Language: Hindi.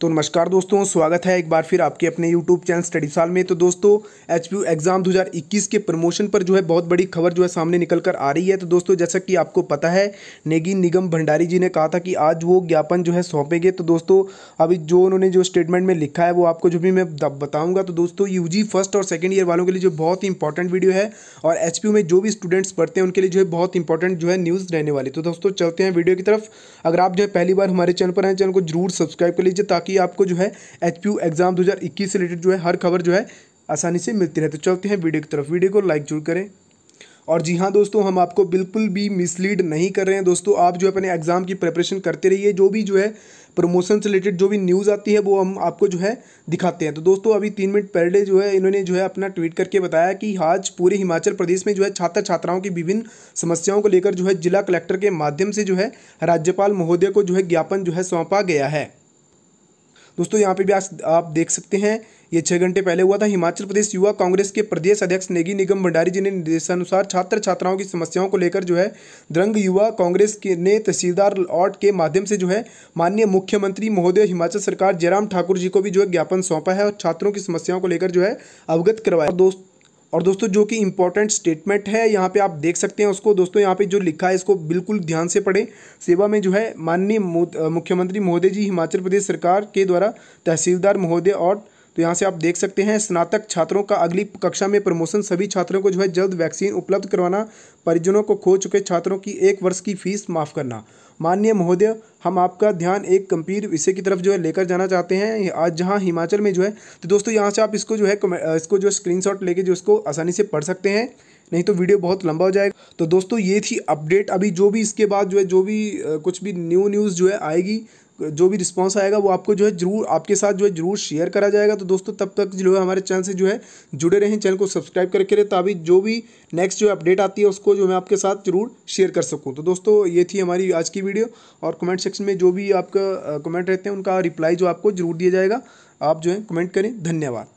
तो नमस्कार दोस्तों स्वागत है एक बार फिर आपके अपने यूट्यूब चैनल स्टडी साल में तो दोस्तों एच एग्ज़ाम 2021 के प्रमोशन पर जो है बहुत बड़ी खबर जो है सामने निकल कर आ रही है तो दोस्तों जैसा कि आपको पता है नेगी निगम भंडारी जी ने कहा था कि आज वो ज्ञापन जो है सौंपेंगे तो दोस्तों अभी जो उन्होंने जो स्टेटमेंट में लिखा है वो आपको जो भी मैं बताऊँगा तो दोस्तों यू फर्स्ट और सेकेंड ईयर वालों के लिए जो बहुत ही इंपॉर्टेंट वीडियो है और एच में जो भी स्टूडेंट्स पढ़ते हैं उनके लिए जो है बहुत इंपॉर्टेंट जो है न्यूज़ रहने वाली तो दोस्तों चलते हैं वीडियो की तरफ अगर आप जो है पहली बार हमारे चैनल पर हैं चैनल को जरूर सब्सक्राइब कर लीजिए ताकि ताकि आपको जो है एच एग्ज़ाम दो से रिलेटेड जो है हर खबर जो है आसानी से मिलती रहे तो चलते हैं वीडियो की तरफ वीडियो को लाइक जरूर करें और जी हाँ दोस्तों हम आपको बिल्कुल भी मिसलीड नहीं कर रहे हैं दोस्तों आप जो है अपने एग्ज़ाम की प्रिपरेशन करते रहिए जो भी जो है प्रमोशन से रिलेटेड जो भी न्यूज़ आती है वो हम आपको जो है दिखाते हैं तो दोस्तों अभी तीन मिनट पहले जो है इन्होंने जो है अपना ट्वीट करके बताया कि आज पूरे हिमाचल प्रदेश में जो है छात्र छात्राओं की विभिन्न समस्याओं को लेकर जो है जिला कलेक्टर के माध्यम से जो है राज्यपाल महोदय को जो है ज्ञापन जो है सौंपा गया है दोस्तों यहाँ पे भी आज आप देख सकते हैं ये छः घंटे पहले हुआ था हिमाचल प्रदेश युवा कांग्रेस के प्रदेश अध्यक्ष नेगी निगम भंडारी जी ने निर्देशानुसार छात्र छात्राओं की समस्याओं को लेकर जो है द्रंग युवा कांग्रेस के ने तहसीलदार लॉट के माध्यम से जो है माननीय मुख्यमंत्री महोदय हिमाचल सरकार जयराम ठाकुर जी को भी जो है ज्ञापन सौंपा है और छात्रों की समस्याओं को लेकर जो है अवगत करवाया दोस्त और दोस्तों जो कि इम्पोर्टेंट स्टेटमेंट है यहाँ पे आप देख सकते हैं उसको दोस्तों यहाँ पे जो लिखा है इसको बिल्कुल ध्यान से पढ़ें सेवा में जो है माननीय मुख्यमंत्री महोदय जी हिमाचल प्रदेश सरकार के द्वारा तहसीलदार महोदय और तो यहाँ से आप देख सकते हैं स्नातक छात्रों का अगली कक्षा में प्रमोशन सभी छात्रों को जो है जल्द वैक्सीन उपलब्ध करवाना परिजनों को खो चुके छात्रों की एक वर्ष की फीस माफ़ करना माननीय महोदय हम आपका ध्यान एक गंभीर विषय की तरफ जो है लेकर जाना चाहते हैं आज जहाँ हिमाचल में जो है तो दोस्तों यहाँ से आप इसको जो है इसको जो शॉट लेके जो इसको आसानी से पढ़ सकते हैं नहीं तो वीडियो बहुत लंबा हो जाएगा तो दोस्तों ये थी अपडेट अभी जो भी इसके बाद जो है जो भी कुछ भी न्यू न्यूज़ जो है आएगी जो भी रिस्पांस आएगा वो आपको जो है जरूर आपके साथ जो है जरूर शेयर करा जाएगा तो दोस्तों तब तक जो है हमारे चैनल से जो है जुड़े रहें चैनल को सब्सक्राइब करके रहे ताकि जो भी नेक्स्ट जो अपडेट आती है उसको जो मैं आपके साथ जरूर शेयर कर सकूँ तो दोस्तों ये थी हमारी आज की वीडियो और कमेंट सेक्शन में जो भी आपका कमेंट रहते हैं उनका रिप्लाई जो आपको जरूर दिया जाएगा आप जो है कमेंट करें धन्यवाद